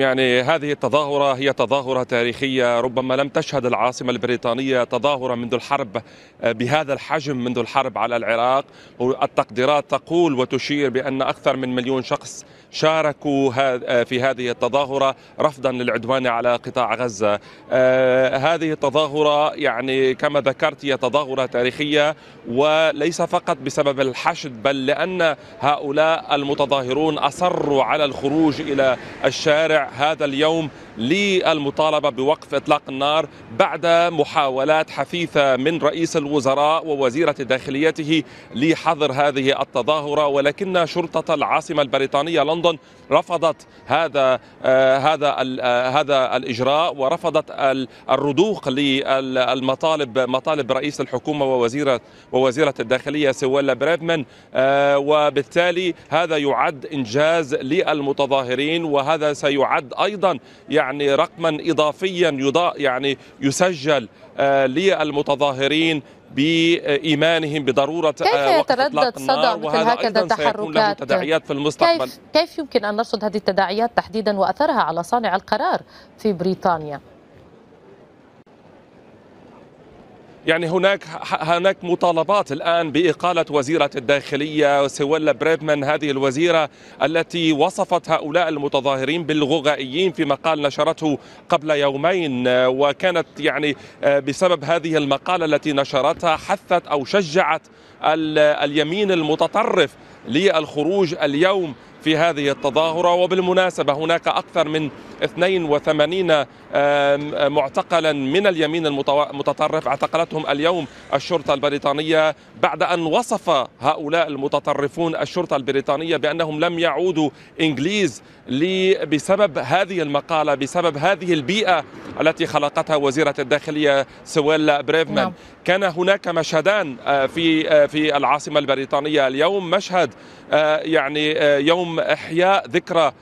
يعني هذه التظاهرة هي تظاهرة تاريخية ربما لم تشهد العاصمة البريطانية تظاهرة منذ الحرب آه، بهذا الحجم منذ الحرب على العراق التقديرات تقول وتشير بأن أكثر من مليون شخص شاركوا آه، في هذه التظاهرة رفضا للعدوان على قطاع غزة آه، هذه التظاهرة يعني كما ذكرت هي تظاهرة تاريخية وليس فقط بسبب الحشد بل لأن هؤلاء المتظاهرون أصروا على الخروج إلى الشارع هذا اليوم للمطالبة بوقف إطلاق النار بعد محاولات حثيثة من رئيس الوزراء ووزيرة داخليته لحظر هذه التظاهرة ولكن شرطة العاصمة البريطانية لندن رفضت هذا آه هذا آه هذا الإجراء ورفضت الرضوخ للمطالب مطالب رئيس الحكومة ووزيرة ووزيرة الداخلية سويلا بريفمن آه وبالتالي هذا يعد إنجاز للمتظاهرين وهذا سيعد يعد ايضا يعني رقما اضافيا يعني يسجل آه، للمتظاهرين بإيمانهم بضرورة آه، كيف يتردد صدى مثل هكذا تحركات تداعيات في المستقبل كيف, كيف يمكن أن نرصد هذه التداعيات تحديدا وأثرها على صانع القرار في بريطانيا يعني هناك هناك مطالبات الان باقاله وزيره الداخليه سويلا بريدمان هذه الوزيره التي وصفت هؤلاء المتظاهرين بالغوغائيين في مقال نشرته قبل يومين وكانت يعني آه، بسبب هذه المقاله التي نشرتها حثت او شجعت اليمين المتطرف للخروج اليوم في هذه التظاهرة وبالمناسبة هناك أكثر من 82 معتقلا من اليمين المتطرف اعتقلتهم اليوم الشرطة البريطانية بعد أن وصف هؤلاء المتطرفون الشرطة البريطانية بأنهم لم يعودوا إنجليز بسبب هذه المقالة بسبب هذه البيئة التي خلقتها وزيرة الداخلية سويلا بريفمان نعم. كان هناك مشهدان آه، في آه، في العاصمة البريطانية اليوم مشهد آه، يعني يوم إحياء ذكرى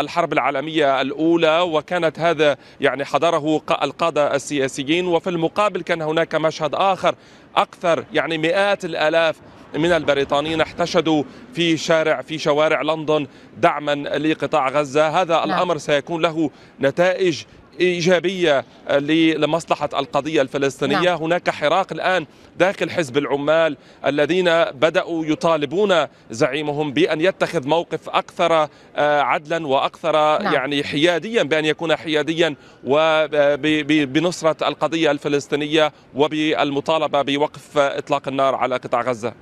الحرب العالمية الأولى وكانت هذا يعني حضره القادة السياسيين وفي المقابل كان هناك مشهد آخر أكثر يعني مئات الآلاف من البريطانيين احتشدوا في شارع في شوارع لندن دعما لقطاع غزة هذا نعم. الأمر سيكون له نتائج ايجابيه لمصلحه القضيه الفلسطينيه، نعم. هناك حراك الان داخل حزب العمال الذين بداوا يطالبون زعيمهم بان يتخذ موقف اكثر آه، عدلا واكثر نعم. يعني حياديا بان يكون حياديا وبنصره القضيه الفلسطينيه وبالمطالبه بوقف اطلاق النار على قطاع غزه.